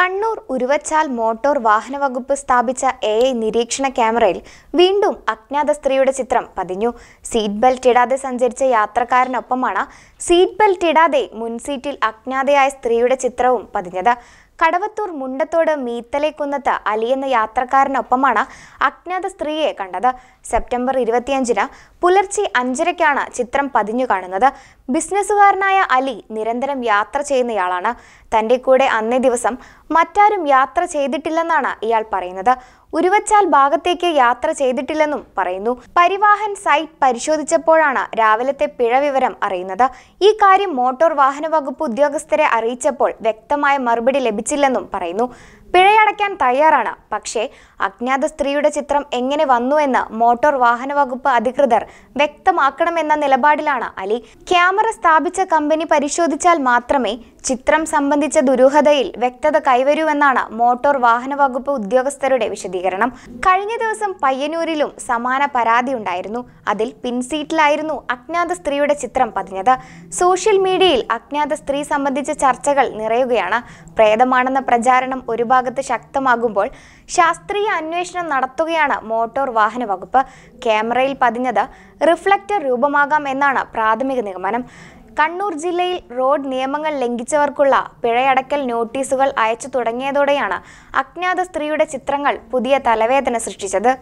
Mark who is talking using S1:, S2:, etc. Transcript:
S1: Kannur Uruvachal motor വാഹന വകുപ്പ് സ്ഥാപിച്ച എ ഐ നിരീക്ഷണ ക്യാമറയിൽ വീണ്ടും അജ്ഞാത സ്ത്രീയുടെ ചിത്രം പതിഞ്ഞു സീറ്റ് ബെൽറ്റ് ഇടാതെ സഞ്ചരിച്ച യാത്രക്കാരനൊപ്പമാണ് സീറ്റ് ബെൽറ്റ് ഇടാതെ മുൻസീറ്റിൽ അജ്ഞാതയായ സ്ത്രീയുടെ ചിത്രവും പതിഞ്ഞത് കടവത്തൂർ മുണ്ടത്തോട് മീത്തലേക്കുന്നത്ത് അലി എന്ന യാത്രക്കാരനൊപ്പമാണ് അജ്ഞാത സ്ത്രീയെ കണ്ടത് സെപ്റ്റംബർ ഇരുപത്തിയഞ്ചിന് പുലർച്ചെ അഞ്ചരയ്ക്കാണ് ചിത്രം പതിഞ്ഞു കാണുന്നത് ബിസിനസ്സുകാരനായ അലി നിരന്തരം യാത്ര ചെയ്യുന്നയാളാണ് തൻ്റെ കൂടെ അന്നേ ദിവസം മറ്റാരും യാത്ര ചെയ്തിട്ടില്ലെന്നാണ് ഇയാൾ പറയുന്നത് ഉരുവച്ചാൽ ഭാഗത്തേക്ക് യാത്ര ചെയ്തിട്ടില്ലെന്നും പറയുന്നു പരിവാഹൻ സൈറ്റ് പരിശോധിച്ചപ്പോഴാണ് രാവിലത്തെ പിഴ വിവരം അറിയുന്നത് ഈ കാര്യം മോട്ടോർ വാഹന വകുപ്പ് ഉദ്യോഗസ്ഥരെ അറിയിച്ചപ്പോൾ വ്യക്തമായ മറുപടി ലഭിച്ചില്ലെന്നും പറയുന്നു പിഴ അടയ്ക്കാൻ തയ്യാറാണ് പക്ഷേ അജ്ഞാത സ്ത്രീയുടെ ചിത്രം എങ്ങനെ വന്നുവെന്ന് മോട്ടോർ വാഹന വകുപ്പ് അധികൃതർ വ്യക്തമാക്കണമെന്ന നിലപാടിലാണ് അലി ക്യാമറ സ്ഥാപിച്ച കമ്പനി പരിശോധിച്ചാൽ മാത്രമേ ചിത്രം സംബന്ധിച്ച ദുരൂഹതയിൽ വ്യക്തത കൈവരൂവെന്നാണ് മോട്ടോർ വാഹന വകുപ്പ് ഉദ്യോഗസ്ഥരുടെ വിശദീകരണം കഴിഞ്ഞ ദിവസം പയ്യന്നൂരിലും സമാന പരാതി ഉണ്ടായിരുന്നു അതിൽ പിൻസീറ്റിലായിരുന്നു അജ്ഞാത സ്ത്രീയുടെ ചിത്രം പതിഞ്ഞത് സോഷ്യൽ മീഡിയയിൽ അജ്ഞാത സ്ത്രീ സംബന്ധിച്ച ചർച്ചകൾ നിറയുകയാണ് പ്രേതമാണെന്ന പ്രചാരണം ഒരു ഭാഗത്ത് ശക്തമാകുമ്പോൾ ശാസ്ത്രീയ അന്വേഷണം നടത്തുകയാണ് മോട്ടോർ വാഹന വകുപ്പ് ക്യാമറയിൽ പതിഞ്ഞത് റിഫ്ലക്റ്റർ രൂപമാകാം എന്നാണ് പ്രാഥമിക നിഗമനം കണ്ണൂർ ജില്ലയിൽ റോഡ് നിയമങ്ങൾ ലംഘിച്ചവർക്കുള്ള പിഴയടക്കൽ നോട്ടീസുകൾ അയച്ചു തുടങ്ങിയതോടെയാണ് അജ്ഞാത സ്ത്രീയുടെ ചിത്രങ്ങൾ പുതിയ തലവേദന സൃഷ്ടിച്ചത്